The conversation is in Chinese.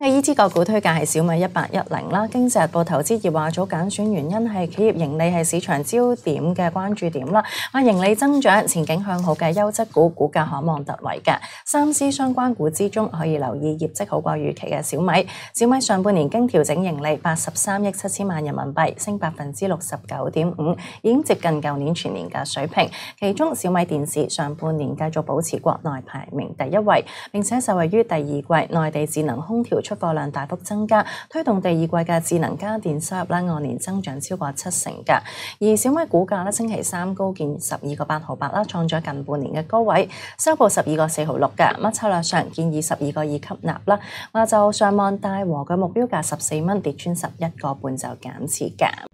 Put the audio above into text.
呢支个股推介係小米一八一零啦。经济日报投资業话组拣选原因係企业盈利係市场焦点嘅关注点啦。啊，盈利增长、前景向好嘅优质股股价可望突围嘅三支相关股之中，可以留意业绩好过预期嘅小米。小米上半年经调整盈利八十三亿七千万人民币，升百分之六十九点五，已经接近旧年全年嘅水平。其中小米电视上半年继续保持国内排名第一位，并且受惠于第二季内地智能空调。出貨量大幅增加，推動第二季嘅智能家電收入咧，按年增長超過七成嘅。而小米股價咧，星期三高見十二個八毫八啦，創咗近半年嘅高位，收報十二個四毫六嘅。乜策略上建議十二個二吸納啦，話就上望大和嘅目標價十四蚊，跌穿十一個半就減持嘅。